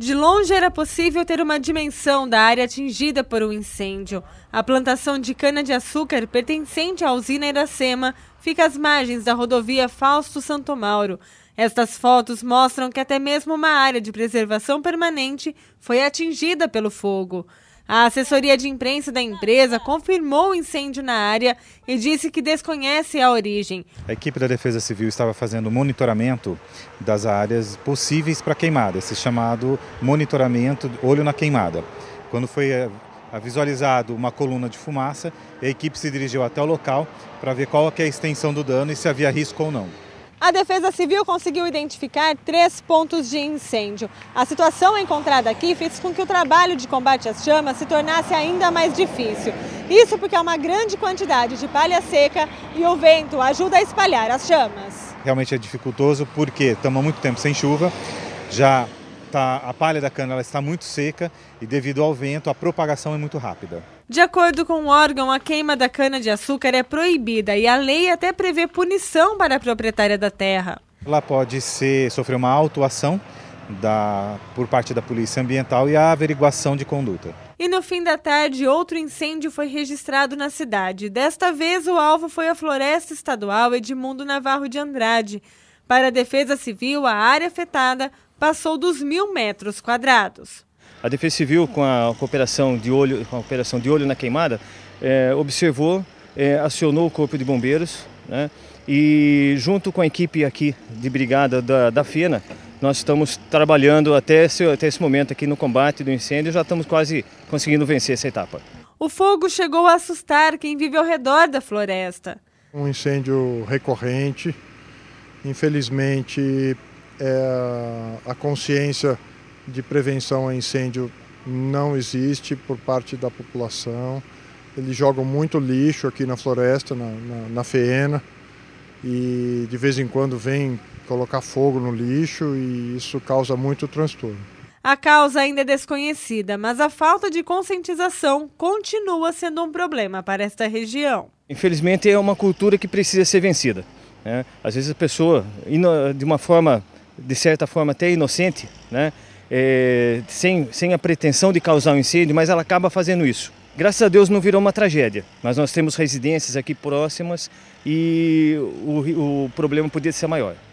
De longe era possível ter uma dimensão da área atingida por um incêndio. A plantação de cana-de-açúcar pertencente à usina Iracema fica às margens da rodovia Fausto Santo Mauro. Estas fotos mostram que até mesmo uma área de preservação permanente foi atingida pelo fogo. A assessoria de imprensa da empresa confirmou o incêndio na área e disse que desconhece a origem. A equipe da Defesa Civil estava fazendo monitoramento das áreas possíveis para queimada, esse chamado monitoramento olho na queimada. Quando foi eh, visualizado uma coluna de fumaça, a equipe se dirigiu até o local para ver qual é a extensão do dano e se havia risco ou não. A Defesa Civil conseguiu identificar três pontos de incêndio. A situação encontrada aqui fez com que o trabalho de combate às chamas se tornasse ainda mais difícil. Isso porque há uma grande quantidade de palha seca e o vento ajuda a espalhar as chamas. Realmente é dificultoso porque estamos há muito tempo sem chuva, já tá, a palha da cana está muito seca e devido ao vento a propagação é muito rápida. De acordo com o órgão, a queima da cana-de-açúcar é proibida e a lei até prevê punição para a proprietária da terra. Ela pode ser, sofrer uma autuação da, por parte da Polícia Ambiental e a averiguação de conduta. E no fim da tarde, outro incêndio foi registrado na cidade. Desta vez, o alvo foi a Floresta Estadual Edmundo Navarro de Andrade. Para a Defesa Civil, a área afetada passou dos mil metros quadrados. A Defesa Civil, com a operação de olho, com a operação de olho na queimada, é, observou, é, acionou o Corpo de Bombeiros né, e, junto com a equipe aqui de brigada da, da FENA, nós estamos trabalhando até esse, até esse momento aqui no combate do incêndio, e já estamos quase conseguindo vencer essa etapa. O fogo chegou a assustar quem vive ao redor da floresta. Um incêndio recorrente, infelizmente é, a consciência de prevenção a incêndio não existe por parte da população. Eles jogam muito lixo aqui na floresta, na, na, na feena, e de vez em quando vem colocar fogo no lixo e isso causa muito transtorno. A causa ainda é desconhecida, mas a falta de conscientização continua sendo um problema para esta região. Infelizmente, é uma cultura que precisa ser vencida. Né? Às vezes a pessoa, de uma forma, de certa forma até inocente, né? é, sem, sem a pretensão de causar um incêndio, mas ela acaba fazendo isso. Graças a Deus não virou uma tragédia, mas nós temos residências aqui próximas e o, o problema podia ser maior.